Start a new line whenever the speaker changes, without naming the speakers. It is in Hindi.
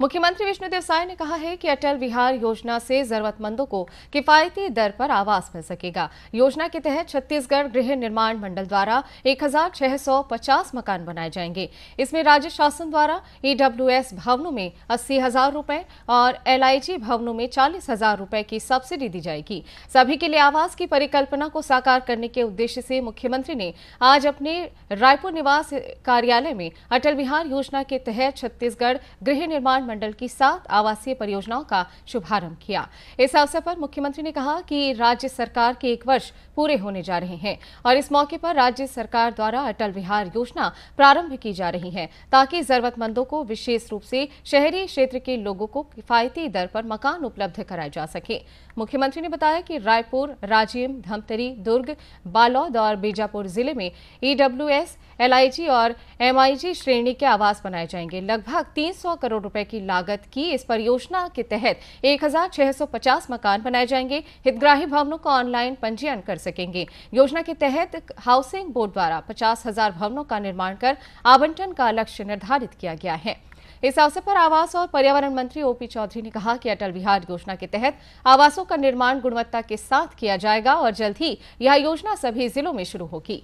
मुख्यमंत्री विष्णुदेव साय ने कहा है कि अटल विहार योजना से जरूरतमंदों को किफायती दर पर आवास मिल सकेगा योजना के तहत छत्तीसगढ़ गृह निर्माण मंडल द्वारा 1650 मकान बनाए जाएंगे इसमें राज्य शासन द्वारा ईडब्ल्यूएस e भवनों में अस्सी हजार रूपए और एलआईजी भवनों में चालीस हजार रूपए की सब्सिडी दी जाएगी सभी के लिए आवास की परिकल्पना को साकार करने के उद्देश्य से मुख्यमंत्री ने आज अपने रायपुर निवास कार्यालय में अटल विहार योजना के तहत छत्तीसगढ़ गृह निर्माण मंडल की सात आवासीय परियोजनाओं का शुभारंभ किया इस अवसर पर मुख्यमंत्री ने कहा कि राज्य सरकार के एक वर्ष पूरे होने जा रहे हैं और इस मौके पर राज्य सरकार द्वारा अटल विहार योजना प्रारंभ की जा रही है ताकि जरूरतमंदों को विशेष रूप से शहरी क्षेत्र के लोगों को किफायती दर पर मकान उपलब्ध कराए जा सके मुख्यमंत्री ने बताया कि रायपुर राजीव धमतरी दुर्ग बालौद और बीजापुर जिले में ईडब्ल्यूएस e एलआईजी और एमआईजी श्रेणी के आवास बनाए जाएंगे लगभग 300 करोड़ रुपए की लागत की इस परियोजना के तहत 1650 मकान बनाए जाएंगे हितग्राही भवनों का ऑनलाइन पंजीयन कर सकेंगे योजना के तहत हाउसिंग बोर्ड द्वारा पचास हजार भवनों का निर्माण कर आवंटन का लक्ष्य निर्धारित किया गया है इस अवसर पर आवास और पर्यावरण मंत्री ओपी चौधरी ने कहा कि अटल बिहार योजना के तहत आवासों का निर्माण गुणवत्ता के साथ किया जाएगा और जल्द ही यह योजना सभी जिलों में शुरू होगी